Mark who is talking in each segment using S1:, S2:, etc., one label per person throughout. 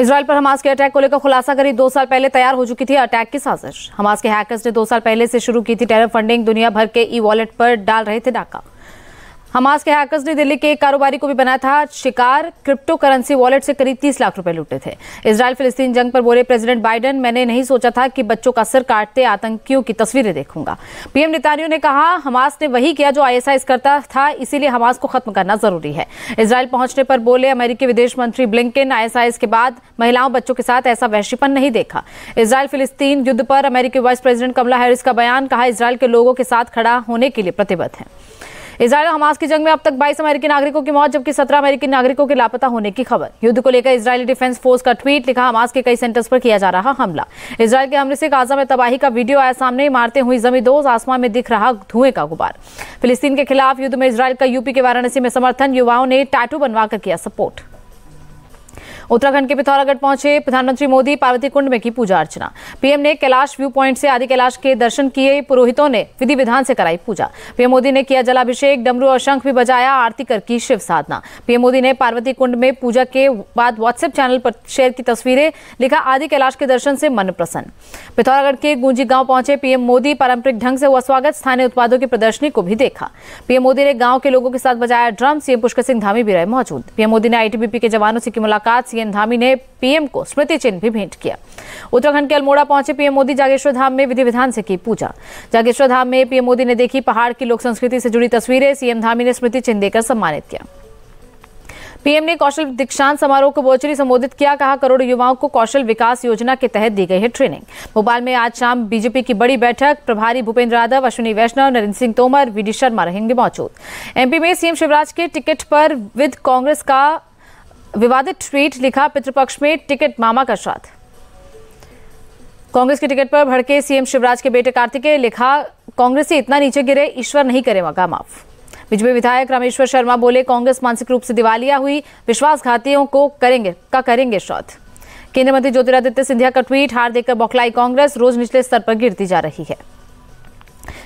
S1: Israel पर Hamas के attack को लेकर खुलासा करीब दो साल पहले तैयार हो चुकी थी अटैक की साजिश हमास के हैकर्स ने दो साल पहले से शुरू की थी टेरर फंडिंग दुनिया भर के ई वॉलेट पर डाल रहे थे डाका हमास के हैकर्स ने दिल्ली के एक कारोबारी को भी बनाया था शिकार क्रिप्टो करेंसी वॉलेट से करीब 30 लाख रुपए लूटे थे इसराइल फिलिस्तीन जंग पर बोले प्रेसिडेंट बाइडेन मैंने नहीं सोचा था कि बच्चों का सिर काटते आतंकियों की तस्वीरें देखूंगा पीएम नेतान्यू ने कहा हमास ने वही किया जो आईएसआईएस करता था इसीलिए हमास को खत्म करना जरूरी है इसराइल पहुंचने पर बोले अमेरिकी विदेश मंत्री ब्लिंकिन आईएसआईएस के बाद महिलाओं बच्चों के साथ ऐसा वहशीपन नहीं देखा इसराइल फिलिस्तीन युद्ध पर अमेरिकी वाइस प्रेसिडेंट कमला हैरिस का बयान कहा इसराइल के लोगों के साथ खड़ा होने के लिए प्रतिबद्ध है इसराइल और हमास की जंग में अब तक 22 अमेरिकी नागरिकों की मौत जबकि 17 अमेरिकी नागरिकों के लापता होने की खबर युद्ध को लेकर इसराइली डिफेंस फोर्स का ट्वीट लिखा हमास के कई सेंटर्स पर किया जा रहा हमला इसराइल के हमले से गाजा में तबाही का वीडियो आया सामने इमारतें हुई दोज आसमान में दिख रहा धुएं का गुबार फिलिस्तीन के खिलाफ युद्ध में इसराइल का यूपी के वाराणसी में समर्थन युवाओं ने टैटू बनवाकर किया सपोर्ट उत्तराखंड के पिथौरागढ़ पहुंचे प्रधानमंत्री मोदी पार्वती कुंड में की पूजा अर्चना पीएम ने कैलाश व्यू प्वाइंट से आदि कैलाश के दर्शन किए पुरोहितों ने विधि विधान से कराई पूजा पीएम मोदी ने किया जलाभिषेक डमरू और शंख भी बजाया आरती कर की शिव साधना पीएम मोदी ने पार्वती कुंड में पूजा के बाद व्हाट्सएप चैनल पर शेयर की तस्वीरें लिखा आदि कैलाश के दर्शन से मन प्रसन्न पिथौरागढ़ के गुंजी गांव पहुंचे पीएम मोदी पारंपरिक ढंग से हुआ स्वागत स्थानीय उत्पादों की प्रदर्शनी को भी देखा पीएम मोदी ने गांव के लोगों के साथ बजाया ड्रम सीएम पुष्कर सिंह धामी भी रहे मौजूद पीएम मोदी ने आईटीबीपी के जवानों से की मुलाकात साथ सीएन धामी ने पीएम को स्मृति चिन्ह भी भेंट किया उत्तराखंड के अल्मोड़ा पहुंचे पीएम मोदी जागेश्वर धाम में विधि विधान से की पूजा जागेश्वर धाम में पीएम मोदी ने देखी पहाड़ की लोक संस्कृति से जुड़ी तस्वीरें सीएम धामी ने स्मृति चिन्ह देकर सम्मानित किया पीएम ने कौशल दीक्षांत समारोह को बोचरी संबोधित किया कहा करोड़ युवाओं को कौशल विकास योजना के तहत दी गई है ट्रेनिंग भोपाल में आज शाम बीजेपी की बड़ी बैठक प्रभारी भूपेंद्र यादव अश्विनी वैष्णव नरेंद्र सिंह तोमर वीडी शर्मा रहेंगे मौजूद एमपी में सीएम शिवराज के टिकट पर विद कांग्रेस का विवादित ट्वीट लिखा पितृपक्ष में टिकट मामा का श्राद्ध कांग्रेस के टिकट पर भड़के सीएम शिवराज के बेटे कार्तिकेय लिखा कांग्रेस से इतना नीचे गिरे ईश्वर नहीं करे मगा माफ बीजेपी विधायक रामेश्वर शर्मा बोले कांग्रेस मानसिक रूप से दिवालिया हुई विश्वासघातियों को करेंगे का करेंगे श्राद्ध केंद्रीय मंत्री ज्योतिरादित्य सिंधिया का ट्वीट हार देकर बौखलाई कांग्रेस रोज निचले स्तर पर गिरती जा रही है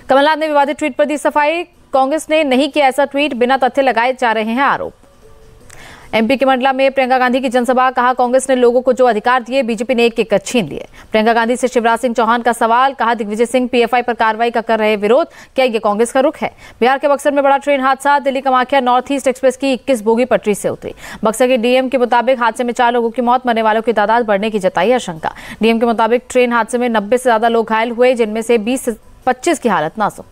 S1: कमलनाथ ने विवादित ट्वीट पर दी सफाई कांग्रेस ने नहीं किया ऐसा ट्वीट बिना तथ्य लगाए जा रहे हैं आरोप एमपी के मंडला में प्रियंका गांधी की जनसभा कहा कांग्रेस ने लोगों को जो अधिकार दिए बीजेपी ने एक एक छीन लिए प्रियंका गांधी से शिवराज सिंह चौहान का सवाल कहा दिग्विजय सिंह पीएफआई पर कार्रवाई का कर रहे विरोध क्या ये कांग्रेस का रुख है बिहार के बक्सर में बड़ा ट्रेन हादसा Delhi Kamakhya north east express की इक्कीस बोगी पटरी से उतरी बक्सर के डीएम के मुताबिक हादसे में चार लोगों की मौत मरने वालों की तादाद बढ़ने की जताई आशंका डीएम के मुताबिक ट्रेन हादसे में नब्बे से ज्यादा लोग घायल हुए जिनमें से बीस से पच्चीस की हालत नाजुक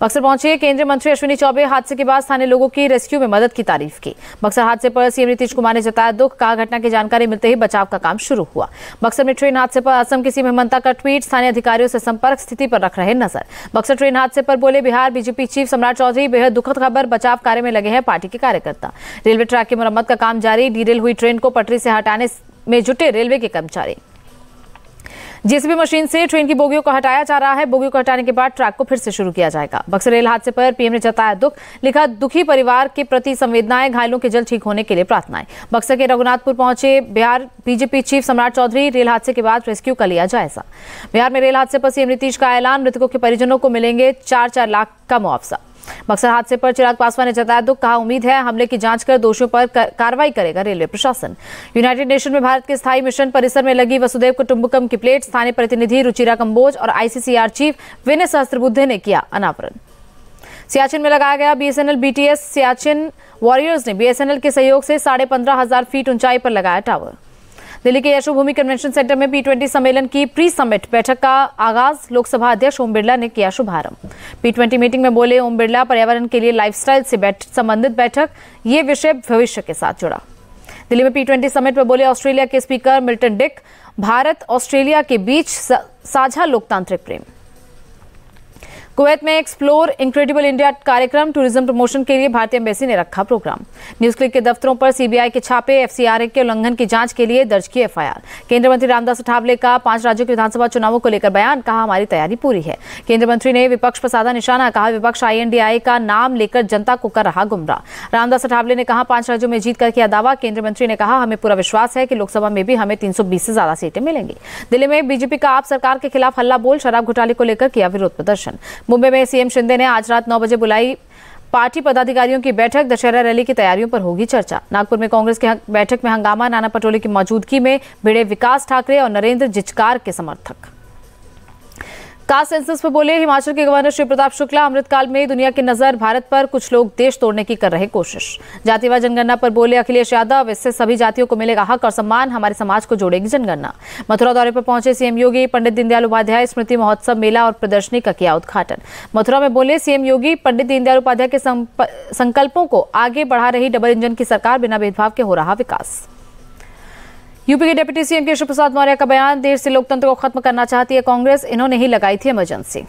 S1: बक्सर पहुंचे केंद्रीय मंत्री अश्विनी चौबे हादसे के बाद स्थानीय लोगों की रेस्क्यू में मदद की तारीफ की बक्सर हादसे पर सीएम नीतीश कुमार ने जताया दुख कहा घटना की जानकारी मिलते ही बचाव का काम शुरू हुआ बक्सर में ट्रेन हादसे पर असम की सीएम हेमंता का ट्वीट स्थानीय अधिकारियों से संपर्क स्थिति पर रख रहे नजर बक्सर ट्रेन हादसे पर बोले बिहार बीजेपी चीफ सम्राट चौधरी बेहद दुखद खबर बचाव कार्य में लगे हैं पार्टी के कार्यकर्ता रेलवे ट्रैक की मरम्मत का काम जारी डीरेल हुई ट्रेन को पटरी से हटाने में जुटे रेलवे के कर्मचारी जेसीबी मशीन से ट्रेन की बोगियों को हटाया जा रहा है बोगियों को हटाने के बाद ट्रैक को फिर से शुरू किया जाएगा बक्सर रेल हादसे पर पीएम ने जताया दुख लिखा दुखी परिवार के प्रति संवेदनाएं घायलों के जल्द ठीक होने के लिए प्रार्थनाएं बक्सर के रघुनाथपुर पहुंचे बिहार बीजेपी चीफ सम्राट चौधरी रेल हादसे के बाद रेस्क्यू का लिया जायजा बिहार में रेल हादसे पर सीएम नीतीश का ऐलान मृतकों के परिजनों को मिलेंगे चार चार लाख का मुआवजा बक्सर हादसे पर चिराग पासवान ने जताया दुख कहा उम्मीद है हमले की जांच कर दोषियों पर कार्रवाई करेगा रेलवे प्रशासन यूनाइटेड नेशन में भारत के स्थायी मिशन परिसर में लगी वसुदेव कुटुम्बकम की प्लेट स्थानीय प्रतिनिधि रुचिरा कम्बोज और आईसीसीआर चीफ विनय सहस्त्रबुद्धे ने किया अनावरण सियाचिन में लगाया गया बीएसएनएल बीटीएस सियाचिन वॉरियर्स ने बीएसएनएल के सहयोग से साढ़े पंद्रह हजार फीट ऊंचाई पर लगाया टावर दिल्ली के यशोभूमि कन्वेंशन सेंटर में पी ट्वेंटी सम्मेलन की प्री समिट बैठक का आगाज लोकसभा अध्यक्ष ओम बिरला ने किया शुभारंभ पी ट्वेंटी मीटिंग में बोले ओम बिरला पर्यावरण के लिए लाइफस्टाइल से संबंधित बैठक ये विषय भविष्य के साथ जुड़ा दिल्ली में पी ट्वेंटी समिट में बोले ऑस्ट्रेलिया के speaker Milton Dick Bharat Australia के बीच साझा लोकतांत्रिक प्रेम कुवैत में एक्सप्लोर इनक्रेडिबल इंडिया कार्यक्रम टूरिज्म प्रमोशन के लिए भारतीय एम्बेसी ने रखा प्रोग्राम न्यूज क्लिक के दफ्तरों पर सीबीआई के छापे एफसीआरए के उल्लंघन की जांच के लिए दर्ज की एफआईआर केंद्रीय मंत्री रामदास अठावले का पांच राज्यों के विधानसभा चुनावों को लेकर बयान कहा हमारी तैयारी पूरी है केंद्रीय मंत्री ने विपक्ष पर साधा निशाना कहा विपक्ष आईएनडीआई का नाम लेकर जनता को कर रहा गुमराह रामदास अठावले ने कहा पांच राज्यों में जीत कर किया दावा केंद्रीय मंत्री ने कहा हमें पूरा विश्वास है कि लोकसभा में भी हमें तीन से ज्यादा सीटें मिलेंगी दिल्ली में बीजेपी का आप सरकार के खिलाफ हल्ला बोल शराब घोटाले को लेकर किया विरोध प्रदर्शन मुंबई में सीएम शिंदे ने आज रात नौ बजे बुलाई पार्टी पदाधिकारियों की बैठक दशहरा रैली की तैयारियों पर होगी चर्चा नागपुर में कांग्रेस की बैठक में हंगामा नाना पटोले की मौजूदगी में भिड़े विकास ठाकरे और नरेंद्र जिचकार के समर्थक ताज सेंसस पर बोले हिमाचल के गवर्नर श्री प्रताप शुक्ला अमृतकाल में दुनिया की नजर भारत पर कुछ लोग देश तोड़ने की कर रहे कोशिश जातिवाद जनगणना पर बोले अखिलेश यादव इससे सभी जातियों को मिलेगा हक और सम्मान हमारे समाज को जोड़ेगी जनगणना मथुरा दौरे पर पहुंचे सीएम योगी पंडित दीनदयाल उपाध्याय स्मृति महोत्सव मेला और प्रदर्शनी का किया उद्घाटन मथुरा में बोले सीएम योगी पंडित दीनदयाल उपाध्याय के संकल्पों को आगे बढ़ा रही डबल इंजन की सरकार बिना भेदभाव के हो रहा विकास यूपी के डिप्टी सीएम केशव प्रसाद मौर्य का बयान देश से लोकतंत्र को खत्म करना चाहती है कांग्रेस इन्होंने ही लगाई थी इमरजेंसी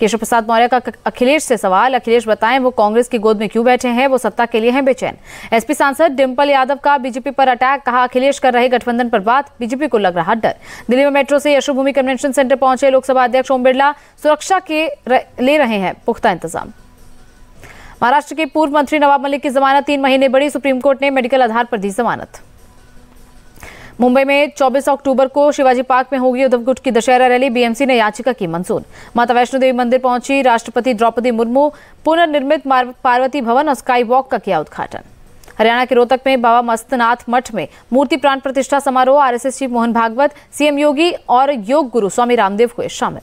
S1: केशव प्रसाद मौर्य का अखिलेश से सवाल अखिलेश बताएं वो कांग्रेस की गोद में क्यों बैठे हैं वो सत्ता के लिए हैं बेचैन एसपी सांसद डिम्पल यादव का बीजेपी पर अटैक कहा अखिलेश कर रहे गठबंधन पर बात बीजेपी को लग रहा डर दिल्ली में मेट्रो से यशोभूमि कन्वेंशन सेंटर पहुंचे लोकसभा अध्यक्ष ओम बिरला सुरक्षा के ले रहे हैं पुख्ता इंतजाम महाराष्ट्र के पूर्व मंत्री नवाब मलिक की जमानत तीन महीने बड़ी सुप्रीम कोर्ट ने मेडिकल आधार पर दी जमानत मुंबई में 24 अक्टूबर को शिवाजी पार्क में होगी उधम गुट की दशहरा रैली बीएमसी ने याचिका की मंजूर माता वैष्णो देवी मंदिर पहुंची राष्ट्रपति द्रौपदी मुर्मू पुनर्निर्मित पार्वती भवन और स्काई वॉक का किया उद्घाटन हरियाणा के रोहतक में बाबा मस्तनाथ मठ में मूर्ति प्राण प्रतिष्ठा समारोह RSS chief Mohan Bhagwat CM Yogi और योग गुरु स्वामी रामदेव हुए शामिल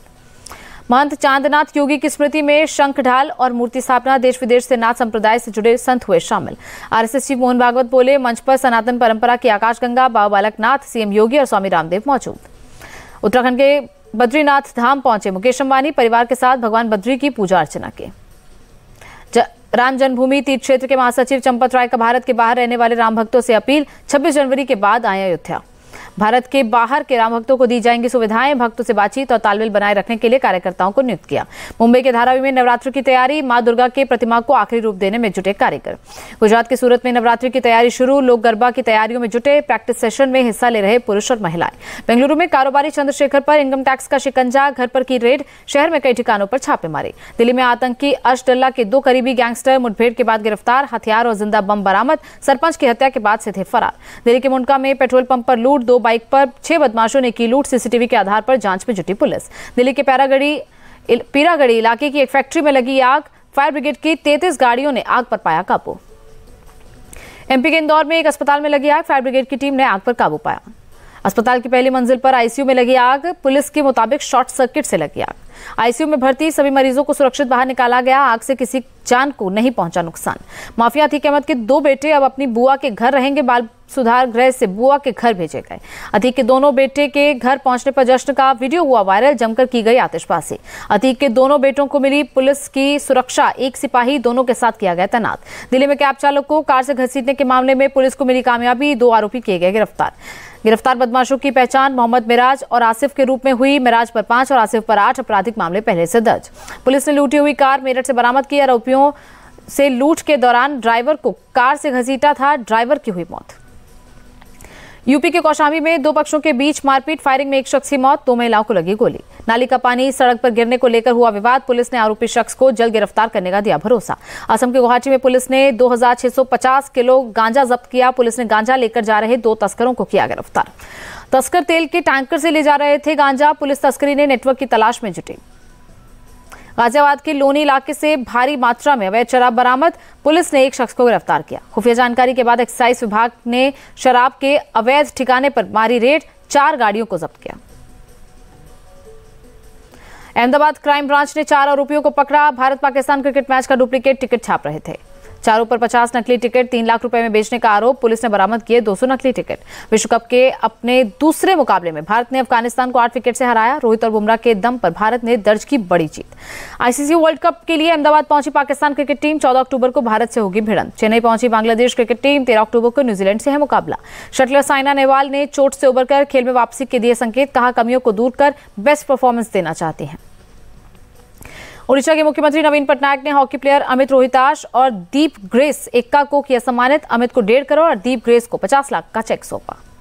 S1: महंत चांदनाथ योगी की स्मृति में शंख ढाल और मूर्ति स्थापना देश विदेश से नाथ संप्रदाय से जुड़े संत हुए शामिल आरएसएस चीफ मोहन भागवत बोले मंच पर सनातन परंपरा की आकाशगंगा बाबा बालकनाथ सीएम योगी और स्वामी रामदेव मौजूद उत्तराखंड के बद्रीनाथ धाम पहुंचे मुकेश अंबानी परिवार के साथ भगवान बद्री की पूजा अर्चना की राम जन्मभूमि तीर्थ क्षेत्र के महासचिव चंपत राय का भारत के बाहर रहने वाले राम भक्तों से अपील 26 जनवरी के बाद आए अयोध्या भारत के बाहर के राम भक्तों को दी जाएंगी सुविधाएं भक्तों से बातचीत और तालमेल बनाए रखने के लिए कार्यकर्ताओं को नियुक्त किया मुंबई के धारावी में नवरात्र की तैयारी माँ दुर्गा के प्रतिमा को आखिरी रूप देने में जुटे कार्यक्रम गुजरात के सूरत में नवरात्रि की तैयारी शुरू लोक गरबा की तैयारियों में जुटे प्रैक्टिस सेशन में हिस्सा ले रहे पुरुष और महिलाएं बेंगलुरु में कारोबारी चंद्रशेखर पर इनकम टैक्स का शिकंजा घर पर की रेड शहर में कई ठिकानों पर छापेमारी दिल्ली में आतंकी अशडल्ला के दो करीबी गैंगस्टर मुठभेड़ के बाद गिरफ्तार हथियार और जिंदा बम बरामद सरपंच की हत्या के बाद से थे फरार दिल्ली के मुंडका में पेट्रोल पंप पर लूट दो बाइक पर छह बदमाशों ने की लूट सीसीटीवी के आधार पर जांच में जुटी पुलिस दिल्ली के पैरागढ़ी पीरागढ़ी इलाके की एक फैक्ट्री में लगी आग फायर ब्रिगेड की तैतीस गाड़ियों ने आग पर पाया काबू एमपी के इंदौर में एक अस्पताल में लगी आग फायर ब्रिगेड की टीम ने आग पर काबू पाया अस्पताल की पहली मंजिल पर आईसीयू में लगी आग पुलिस के मुताबिक शॉर्ट सर्किट से लगी आग आईसीयू में भर्ती सभी मरीजों को सुरक्षित बाहर निकाला गया आग से किसी जान को नहीं पहुंचा नुकसान माफिया अतीक अहमद के दो बेटे अब अपनी बुआ के घर रहेंगे बाल सुधार गृह से बुआ के घर भेजे गए अतीक के दोनों बेटे के घर पहुंचने पर जश्न का वीडियो हुआ वायरल जमकर की गई आतिशबाजी अतीक के दोनों बेटों को मिली पुलिस की सुरक्षा एक सिपाही दोनों के साथ किया गया तैनात दिल्ली में कैब चालक को कार से घसीटने के मामले में पुलिस को मिली कामयाबी दो आरोपी किए गए गिरफ्तार गिरफ्तार बदमाशों की पहचान मोहम्मद मिराज और आसिफ के रूप में हुई मिराज पर पांच और आसिफ पर आठ अपराधी आपराधिक मामले पहले से दर्ज पुलिस ने लूटी हुई कार मेरठ से बरामद की आरोपियों से लूट के दौरान ड्राइवर को कार से घसीटा था ड्राइवर की हुई मौत यूपी के कौशाम्बी में दो पक्षों के बीच मारपीट फायरिंग में एक शख्स की मौत दो महिलाओं को लगी गोली नाली का पानी सड़क पर गिरने को लेकर हुआ विवाद पुलिस ने आरोपी शख्स को जल्द गिरफ्तार करने का दिया भरोसा असम के गुवाहाटी में पुलिस ने 2650 किलो गांजा जब्त किया पुलिस ने गांजा लेकर जा रहे दो तस्करों को किया गिरफ्तार तस्कर तेल के टैंकर से ले जा रहे थे गांजा पुलिस तस्करी ने नेटवर्क की तलाश में जुटी गाजियाबाद के लोनी इलाके से भारी मात्रा में अवैध शराब बरामद पुलिस ने एक शख्स को गिरफ्तार किया खुफिया जानकारी के बाद एक्साइज विभाग ने शराब के अवैध ठिकाने पर मारी रेड चार गाड़ियों को जब्त किया अहमदाबाद क्राइम ब्रांच ने चार आरोपियों को पकड़ा भारत पाकिस्तान क्रिकेट मैच का डुप्लीकेट टिकट छाप रहे थे चारों पर पचास नकली टिकट तीन लाख रुपए में बेचने का आरोप पुलिस ने बरामद किए 200 नकली टिकट विश्व कप के अपने दूसरे मुकाबले में भारत ने अफगानिस्तान को आठ विकेट से हराया रोहित और बुमराह के दम पर भारत ने दर्ज की बड़ी जीत आईसीसी वर्ल्ड कप के लिए अहमदाबाद पहुंची पाकिस्तान क्रिकेट टीम चौदह अक्टूबर को भारत से होगी भिड़न चेन्नई पहुंची बांग्लादेश क्रिकेट टीम तेरह अक्टूबर को न्यूजीलैंड से है मुकाबला शटलर साइना नेहवाल ने चोट से उबरकर खेल में वापसी के दिए संकेत कहा कमियों को दूर कर बेस्ट परफॉर्मेंस देना चाहती हैं ओडिशा के मुख्यमंत्री नवीन पटनायक ने हॉकी प्लेयर अमित रोहिताश और दीप ग्रेस एक्का को किया सम्मानित अमित को डेढ़ करोड़ और दीप ग्रेस को पचास लाख का चेक सौंपा